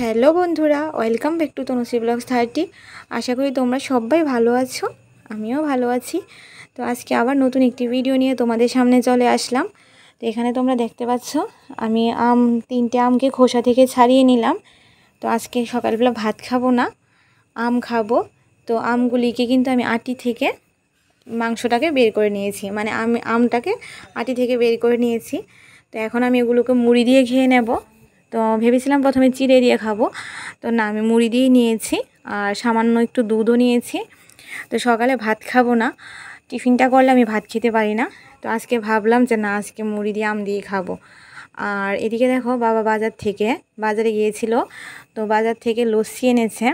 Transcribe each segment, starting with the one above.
hello বন্ধুরা welcome back to Tanushree blogs thirty আশা করি তোমরা সবাই ভালো আছো আমিও ভালো আছি তো আজকে আবার নতুন একটি ভিডিও নিয়ে তোমাদের সামনে চলে আসলাম তো এখানে তোমরা দেখতে পাচ্ছ আমি আম তিনটে আমকে খোসা থেকে ছাড়িয়ে নিলাম তো আজকে সকালবেলা ভাত খাবো না আম খাবো তো আমগুলিকে কিন্তু আমি আটি থেকে মাংসটাকে বের করে নিয়েছি মানে আমি আমটাকে আটি থেকে বের করে নিয়েছি তো এখন আমি এগুলোকে মুড়ি দিয়ে খেয়ে নেবো তো ভেবেছিলাম প্রথমে চিড়ে দিয়ে খাবো তো না আমি মুড়ি দিয়েই নিয়েছি আর সামান্য একটু দুধও নিয়েছি তো সকালে ভাত খাবো না টিফিনটা করলে আমি ভাত খেতে পারি না তো আজকে ভাবলাম যে না আজকে মুড়ি দিয়ে আম দিয়ে খাবো আর এদিকে দেখো বাবা বাজার থেকে বাজারে গিয়েছিল তো বাজার থেকে লস্যি এনেছে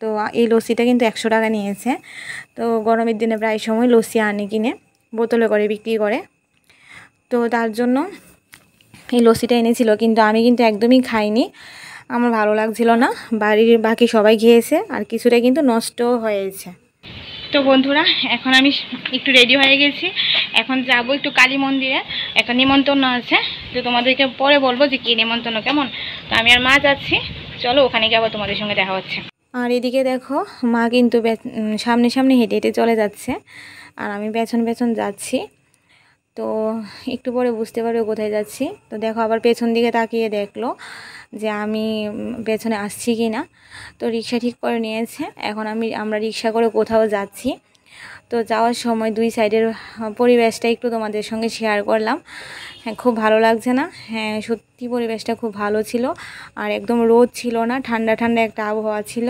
তো এই লস্যিটা কিন্তু একশো টাকা নিয়েছে তো গরমের দিনে প্রায় সময় লস্যি আনে কিনে বোতলে করে বিক্রি করে তো তার জন্য এই লস্যিটা এনেছিল কিন্তু আমি কিন্তু একদমই খাইনি আমার ভালো লাগছিল না বাড়ির বাকি সবাই খেয়েছে আর কিছুটা কিন্তু নষ্ট হয়েছে তো বন্ধুরা এখন আমি একটু রেডি হয়ে গেছি এখন যাব একটু কালী মন্দিরে একটা নিমন্ত্রণ আছে তো তোমাদেরকে পরে বলবো যে কি নিমন্ত্রণ কেমন তো আমি আর মা যাচ্ছি চলো ওখানে গিয়ে আবার তোমাদের সঙ্গে দেখা হচ্ছে আর এদিকে দেখো মা কিন্তু সামনে সামনে হেঁটে হেঁটে চলে যাচ্ছে আর আমি পেছন পেছন যাচ্ছি তো একটু পরে বুঝতে পারবে কোথায় যাচ্ছি তো দেখো আবার পেছন দিকে তাকিয়ে দেখলো যে আমি পেছনে আসছি কি না তো রিক্সা ঠিক করে নিয়েছে এখন আমি আমরা রিক্সা করে কোথাও যাচ্ছি তো যাওয়ার সময় দুই সাইডের পরিবেশটা একটু তোমাদের সঙ্গে শেয়ার করলাম হ্যাঁ খুব ভালো লাগছে না হ্যাঁ সত্যি পরিবেশটা খুব ভালো ছিল আর একদম রোদ ছিল না ঠান্ডা ঠান্ডা একটা আবহাওয়া ছিল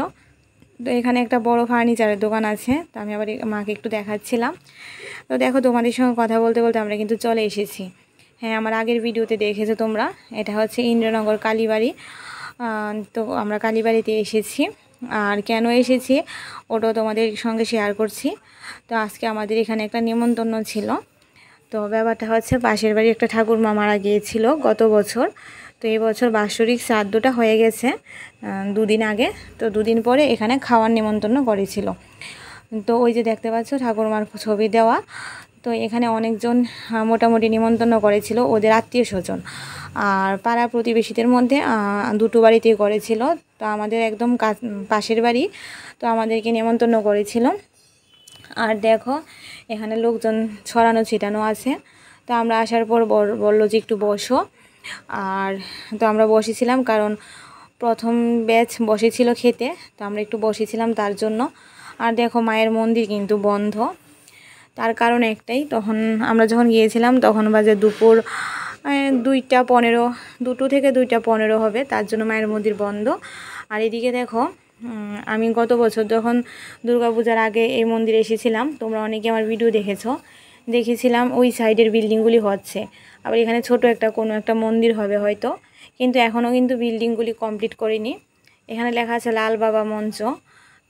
তো এখানে একটা বড় ফার্নিচারের দোকান আছে তো আমি আবার মাকে একটু দেখাচ্ছিলাম তো দেখো তোমাদের সঙ্গে কথা বলতে বলতে আমরা কিন্তু চলে এসেছি হ্যাঁ আমার আগের ভিডিওতে দেখেছো তোমরা এটা হচ্ছে ইন্দ্রনগর কালীবাড়ি তো আমরা কালীবাড়িতে এসেছি আর কেন এসেছি ওটাও তোমাদের সঙ্গে শেয়ার করছি তো আজকে আমাদের এখানে একটা নিমন্ত্রণ ছিল তো ব্যাপারটা হচ্ছে পাশের বাড়ি একটা ঠাকুরমা মারা গিয়েছিল গত বছর তো এই বছর বাৎসরিক শ্রাদ্ধটা হয়ে গেছে দুদিন আগে তো দুদিন পরে এখানে খাওয়ার নিমন্ত্রণ করেছিল তো ওই যে দেখতে পাচ্ছ ঠাকুরমার ছবি দেওয়া তো এখানে অনেকজন মোটামুটি নিমন্ত্রণ করেছিল ওদের আত্মীয় স্বজন আর পাড়া প্রতিবেশীদের মধ্যে দুটো বাড়িতে করেছিল তো আমাদের একদম পাশের বাড়ি তো আমাদেরকে নিমন্ত্রণ করেছিল আর দেখো এখানে লোকজন ছড়ানো ছিটানো আছে তো আমরা আসার পর বললো যে একটু বসো আর তো আমরা বসেছিলাম কারণ প্রথম ব্যাচ বসেছিল খেতে তো আমরা একটু বসেছিলাম তার জন্য আর দেখো মায়ের মন্দির কিন্তু বন্ধ তার কারণ একটাই তখন আমরা যখন গিয়েছিলাম তখন বাজে দুপুর দুইটা পনেরো দুটো থেকে দুইটা পনেরো হবে তার জন্য মায়ের মন্দির বন্ধ আর এদিকে দেখো আমি গত বছর যখন দুর্গাপূজার আগে এই মন্দিরে এসেছিলাম তোমরা অনেকে আমার ভিডিও দেখেছো দেখেছিলাম ওই সাইডের বিল্ডিংগুলি হচ্ছে আবার এখানে ছোট একটা কোনো একটা মন্দির হবে হয়তো কিন্তু এখনও কিন্তু বিল্ডিংগুলি কমপ্লিট করিনি এখানে লেখা আছে লাল বাবা মঞ্চ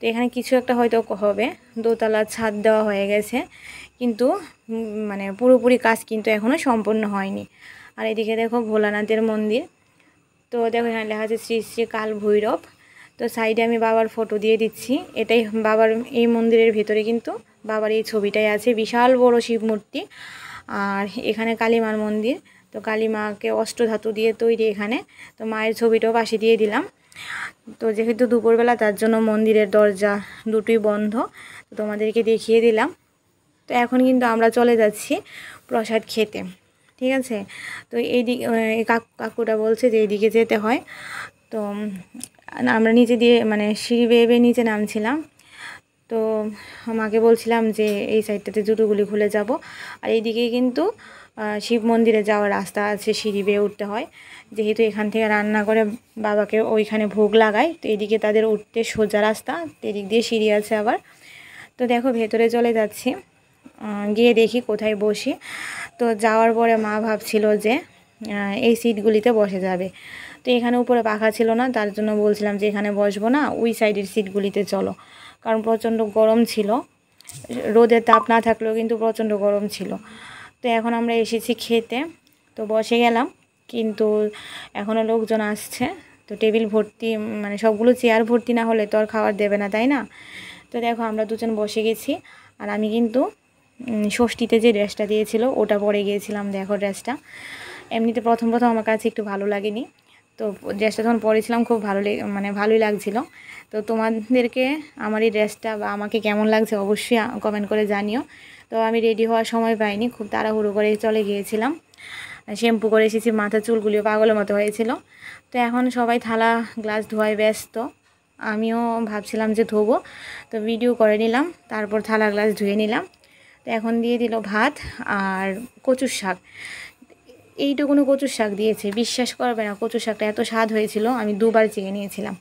এখানে কিছু একটা হয়তো হবে দোতলা ছাদ দেওয়া হয়ে গেছে কিন্তু মানে পুরোপুরি কাজ কিন্তু এখনও সম্পূর্ণ হয়নি আর এদিকে দেখো ভোলানাথের মন্দির তো দেখো এখানে লেখা আছে শ্রী শ্রী কাল ভৈরব তো সাইডে আমি বাবার ফটো দিয়ে দিচ্ছি এটাই বাবার এই মন্দিরের ভেতরে কিন্তু বাবার এই ছবিটাই আছে বিশাল বড় শিব মূর্তি আর এখানে কালীমার মন্দির তো কালী মাকে অষ্টধাতু দিয়ে তৈরি এখানে তো মায়ের ছবিটাও পাশে দিয়ে দিলাম তো যেহেতু দুপুরবেলা তার জন্য মন্দিরের দরজা দুটোই বন্ধ তো তোমাদেরকে দেখিয়ে দিলাম তো এখন কিন্তু আমরা চলে যাচ্ছি প্রসাদ খেতে ঠিক আছে তো এই দিকে কাকুটা বলছে যে এইদিকে যেতে হয় তো আমরা নিচে দিয়ে মানে সিঁড়ি বেয়ে বেয়ে নিচে নামছিলাম তো মাকে বলছিলাম যে এই সাইডটাতে জুতোগুলি খুলে যাব আর এইদিকে কিন্তু শিব মন্দিরে যাওয়ার রাস্তা আছে সিঁড়ি বেয়ে উঠতে হয় যেহেতু এখান থেকে রান্না করে বাবাকে ওইখানে ভোগ লাগায় তো এদিকে তাদের উঠতে সোজা রাস্তা এদিক দিয়ে সিঁড়ি আছে আবার তো দেখো ভেতরে চলে যাচ্ছি গিয়ে দেখি কোথায় বসি তো যাওয়ার পরে মা ভাবছিল যে এই সিটগুলিতে বসে যাবে তো এখানে উপরে পাখা ছিল না তার জন্য বলছিলাম যে এখানে বসবো না ওই সাইডের সিটগুলিতে চলো কারণ প্রচণ্ড গরম ছিল রোদের তাপ না থাকলেও কিন্তু প্রচণ্ড গরম ছিল তো এখন আমরা এসেছি খেতে তো বসে গেলাম কিন্তু এখনও লোকজন আসছে তো টেবিল ভর্তি মানে সবগুলো চেয়ার ভর্তি না হলে তো আর খাবার দেবে না তাই না তো দেখো আমরা দুজন বসে গেছি আর আমি কিন্তু ষষ্ঠীতে যে ড্রেসটা দিয়েছিল ওটা পরে গিয়েছিলাম দেখো ড্রেসটা এমনিতে প্রথম প্রথম আমার কাছে একটু ভালো লাগেনি তো ড্রেসটা যখন পরেছিলাম খুব ভালো মানে ভালোই লাগছিল তো তোমাদেরকে আমার এই ড্রেসটা বা আমাকে কেমন লাগছে অবশ্যই কমেন্ট করে জানিও তো আমি রেডি হওয়ার সময় পাইনি খুব তাড়াহুড়ো করে চলে গিয়েছিলাম শ্যাম্পু করে এসেছি মাথার চুলগুলিও পাগলের মতো হয়েছিল তো এখন সবাই থালা গ্লাস ধোয়ায় ব্যস্ত আমিও ভাবছিলাম যে ধোবো তো ভিডিও করে নিলাম তারপর থালা গ্লাস ধুয়ে নিলাম তো এখন দিয়ে দিল ভাত আর কচুর শাক এইটুকুনো কচুর শাক দিয়েছে বিশ্বাস করবে না কচুর শাকটা এত স্বাদ হয়েছিল আমি দুবার চেয়ে নিয়েছিলাম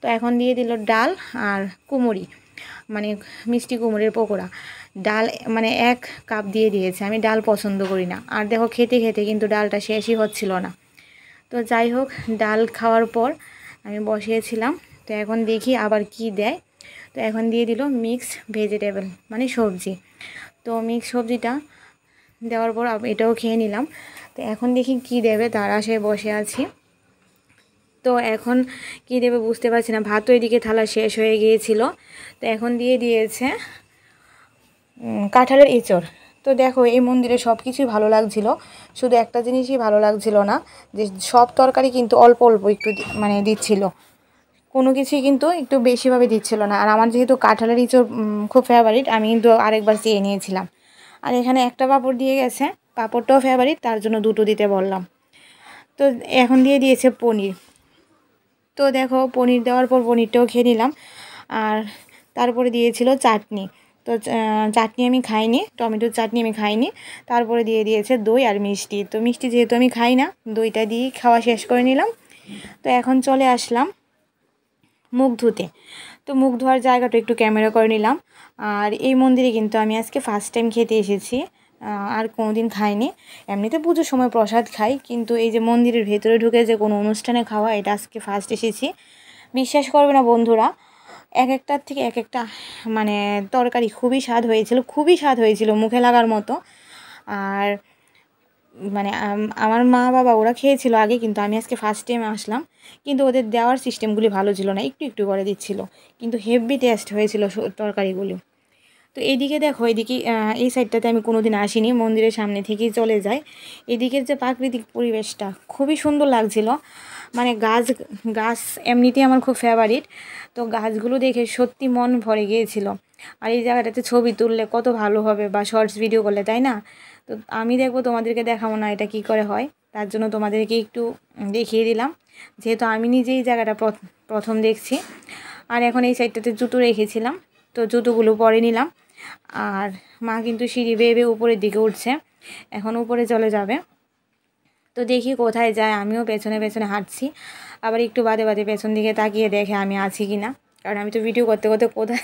তো এখন দিয়ে দিল ডাল আর কুমড়ি মানে মিষ্টি কুমড়ের পকোড়া ডাল মানে এক কাপ দিয়ে দিয়েছে আমি ডাল পছন্দ করি না আর দেখো খেতে খেতে কিন্তু ডালটা শেষই হচ্ছিল না তো যাই হোক ডাল খাওয়ার পর আমি বসিয়েছিলাম তো এখন দেখি আবার কি দেয় তো এখন দিয়ে দিল মিক্স ভেজিটেবল মানে সবজি তো মিক্স সবজিটা দেওয়ার পর এটাও খেয়ে নিলাম তো এখন দেখি কি দেবে তার আশায় বসে আছি তো এখন কি দেবে বুঝতে পারছি না ভাতও এদিকে থালা শেষ হয়ে গিয়েছিল তো এখন দিয়ে দিয়েছে কাঁঠালের এঁচড় তো দেখো এই মন্দিরে সব কিছুই ভালো লাগছিল শুধু একটা জিনিসই ভালো লাগছিল না যে সব তরকারি কিন্তু অল্প অল্প একটু মানে দিচ্ছিল কোনো কিছুই কিন্তু একটু বেশিভাবে দিচ্ছিল না আর আমার যেহেতু কাঁঠালের ইঁচড় খুব ফেভারিট আমি কিন্তু আরেকবার চেয়ে নিয়েছিলাম আর এখানে একটা পাপড় দিয়ে গেছে পাপড়টাও ফেভারিট তার জন্য দুটো দিতে বললাম তো এখন দিয়ে দিয়েছে পনির তো দেখো পনির দেওয়ার পর পনিরটাও খেয়ে নিলাম আর তারপরে দিয়েছিল চাটনি তো চাটনি আমি খাইনি টমেটোর চাটনি আমি খাইনি তারপরে দিয়ে দিয়েছে দই আর মিষ্টি তো মিষ্টি যেহেতু আমি খাই না দইটা দিয়ে খাওয়া শেষ করে নিলাম তো এখন চলে আসলাম মুখ ধুতে তো মুখ ধোয়ার জায়গাটা একটু ক্যামেরা করে নিলাম আর এই মন্দিরে কিন্তু আমি আজকে ফার্স্ট টাইম খেতে এসেছি আর কোনো দিন খাইনি এমনিতে পুজোর সময় প্রসাদ খাই কিন্তু এই যে মন্দিরের ভেতরে ঢুকে যে কোনো অনুষ্ঠানে খাওয়া এটা আজকে ফার্স্ট এসেছি বিশ্বাস করবে না বন্ধুরা এক একটার থেকে এক একটা মানে তরকারি খুবই স্বাদ হয়েছিল খুবই স্বাদ হয়েছিল মুখে লাগার মতো আর মানে আমার মা বাবা ওরা খেয়েছিল আগে কিন্তু আমি আজকে ফার্স্ট টাইম আসলাম কিন্তু ওদের দেওয়ার সিস্টেমগুলি ভালো ছিল না একটু একটু করে দিচ্ছিল কিন্তু হেভি টেস্ট হয়েছিল তরকারিগুলি তো এদিকে দেখো এদিকে এই সাইডটাতে আমি কোনোদিন আসিনি মন্দিরের সামনে থেকেই চলে যাই এদিকের যে প্রাকৃতিক পরিবেশটা খুবই সুন্দর লাগছিল মানে গাছ গাছ এমনিতেই আমার খুব ফেভারিট তো গাছগুলো দেখে সত্যি মন ভরে গিয়েছিল আর এই জায়গাটাতে ছবি তুললে কত ভালো হবে বা শর্টস ভিডিও করলে তাই না তো আমি দেখবো তোমাদেরকে দেখাবো না এটা কি করে হয় তার জন্য তোমাদেরকে একটু দেখিয়ে দিলাম যেহেতু আমি নিজে এই জায়গাটা প্রথম দেখছি আর এখন এই সাইডটাতে জুতো রেখেছিলাম তো জুতোগুলো পরে নিলাম আর মা কিন্তু সিঁড়ি বেয়ে বেয়ে উপরের দিকে উঠছে এখন উপরে চলে যাবে তো দেখি কোথায় যায় আমিও পেছনে পেছনে হাঁটছি আবার একটু বাদে বাদে পেছন দিকে তাকিয়ে দেখে আমি আছি কি না কারণ আমি তো ভিডিও করতে করতে কোথায়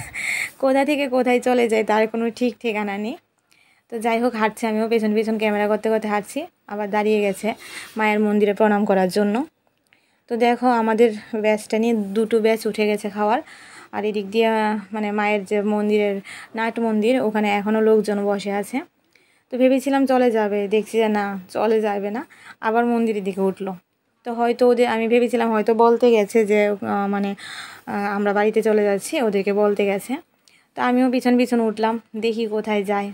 কোথা থেকে কোথায় চলে যাই তার কোনো ঠিক ঠিকানা নেই তো যাই হোক হাঁটছি আমিও পেছন পেছন ক্যামেরা করতে করতে হাঁটছি আবার দাঁড়িয়ে গেছে মায়ের মন্দিরে প্রণাম করার জন্য তো দেখো আমাদের ব্যাচটা নিয়ে দুটো ব্যাচ উঠে গেছে খাওয়ার আর এদিক দিয়ে মানে মায়ের যে মন্দিরের নাট মন্দির ওখানে এখনও লোকজন বসে আছে তো ভেবেছিলাম চলে যাবে দেখছি যে না চলে যাবে না আবার মন্দিরের দিকে উঠলো তো হয়তো ওদের আমি ভেবেছিলাম হয়তো বলতে গেছে যে মানে আমরা বাড়িতে চলে যাচ্ছি ওদেরকে বলতে গেছে তো আমিও পিছন পিছন উঠলাম দেখি কোথায় যাই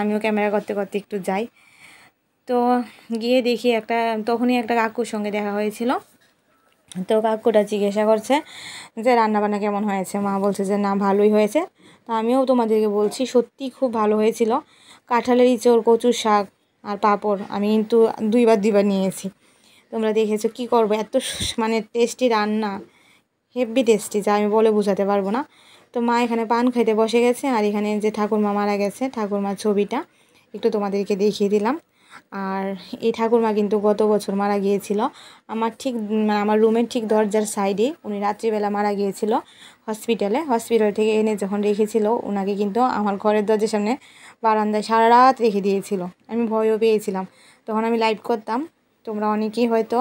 আমিও ক্যামেরা করতে করতে একটু যাই তো গিয়ে দেখি একটা তখনই একটা কাকুর সঙ্গে দেখা হয়েছিল তো কাকুটা জিজ্ঞাসা করছে যে রান্নাবান্না কেমন হয়েছে মা বলছে যে না ভালোই হয়েছে তো আমিও তোমাদেরকে বলছি সত্যি খুব ভালো হয়েছিল কাঁঠালের ইচোর কচুর শাক আর পাঁপড় আমি কিন্তু দুইবার দুইবার নিয়েছি তোমরা দেখেছো কি করবো এত মানে টেস্টি রান্না হেভি টেস্টি যা আমি বলে বোঝাতে পারবো না তো মা এখানে পান খাইতে বসে গেছে আর এখানে যে ঠাকুরমা মারা গেছে ঠাকুরমার ছবিটা একটু তোমাদেরকে দেখিয়ে দিলাম আর এই ঠাকুরমা কিন্তু গত বছর মারা গিয়েছিল আমার ঠিক মানে আমার রুমের ঠিক দরজার সাইডে উনি রাত্রিবেলা মারা গিয়েছিল হসপিটালে হসপিটাল থেকে এনে যখন রেখেছিল ওনাকে কিন্তু আমার ঘরের দরজার সামনে বারান্দায় সারা রাত রেখে দিয়েছিল আমি ভয়ও পেয়েছিলাম তখন আমি লাইভ করতাম তোমরা অনেকেই হয়তো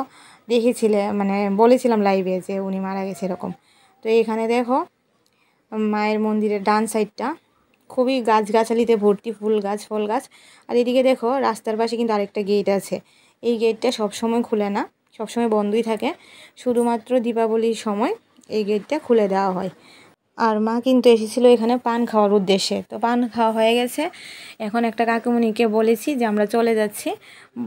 দেখেছিলে মানে বলেছিলাম লাইভে যে উনি মারা গেছে এরকম তো এখানে দেখো মায়ের মন্দিরের ডান সাইডটা খুবই গাছগাছালিতে ভর্তি ফুল গাছ ফল গাছ আর এদিকে দেখো রাস্তার পাশে কিন্তু আরেকটা গেট আছে এই গেটটা সবসময় খুলে না সবসময় বন্ধই থাকে শুধুমাত্র দীপাবলির সময় এই গেটটা খুলে দেওয়া হয় আর মা কিন্তু এসেছিল এখানে পান খাওয়ার উদ্দেশ্যে তো পান খাওয়া হয়ে গেছে এখন একটা কাকুমণিকে বলেছি যে আমরা চলে যাচ্ছি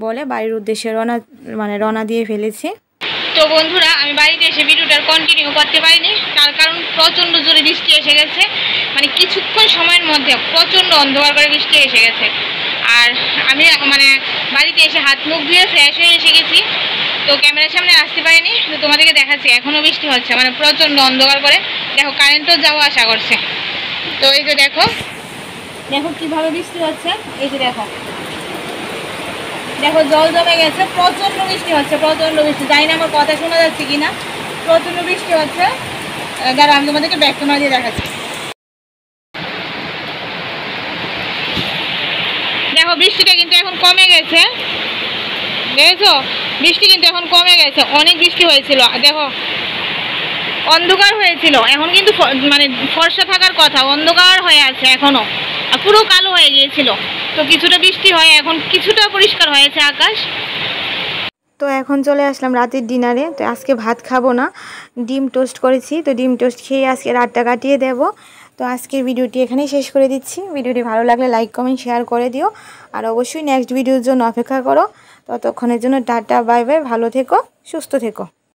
বলে বাড়ির উদ্দেশ্যে রনা মানে রনা দিয়ে ফেলেছি তো বন্ধুরা আমি বাড়িতে এসে ভিডিওটা কন্টিনিউ করতে পারিনি তার কারণ প্রচণ্ড জোরে বৃষ্টি এসে গেছে মানে কিছুক্ষণ সময়ের মধ্যে প্রচণ্ড অন্ধকার করে বৃষ্টি এসে গেছে আর আমি মানে বাড়িতে এসে হাত মুখ ধুয়ে ফ্রেশ হয়ে এসে গেছি তো ক্যামেরার সামনে আসতে পারিনি তো তোমাদেরকে দেখাচ্ছি এখনও বৃষ্টি হচ্ছে মানে প্রচণ্ড অন্ধকার করে দেখো কারেন্টও যাওয়া আশা করছে তো এই যে দেখো দেখো কীভাবে বৃষ্টি হচ্ছে এই যে দেখো দেখো জল জমে গেছে প্রচণ্ড বৃষ্টি হচ্ছে প্রচণ্ড বৃষ্টি জানি না আমার কথা শোনা যাচ্ছে কি না প্রচণ্ড বৃষ্টি হচ্ছে দাঁড়া আমি তোমাদেরকে ব্যাক ক্যামেরা দিয়ে দেখাচ্ছি দেখো বৃষ্টিটা কিন্তু এখন কমে গেছে দেখেছো বৃষ্টি কিন্তু এখন কমে গেছে অনেক বৃষ্টি হয়েছিল দেখো অন্ধকার হয়েছিল এখন কিন্তু মানে ফর্সা থাকার কথা অন্ধকার হয়ে আছে এখনও পুরো কালো হয়ে গিয়েছিল তো কিছুটা বৃষ্টি হয় এখন কিছুটা পরিষ্কার হয়েছে আকাশ তো এখন চলে আসলাম রাতের ডিনারে তো আজকে ভাত খাবো না ডিম টোস্ট করেছি তো ডিম টোস্ট খেয়ে আজকে রাতটা কাটিয়ে দেবো তো আজকের ভিডিওটি এখানেই শেষ করে দিচ্ছি ভিডিওটি ভালো লাগলে লাইক কমেন্ট শেয়ার করে দিও আর অবশ্যই নেক্সট ভিডিওর জন্য অপেক্ষা করো ততক্ষণের জন্য টাটা বাই বাই ভালো থেকো সুস্থ থেকো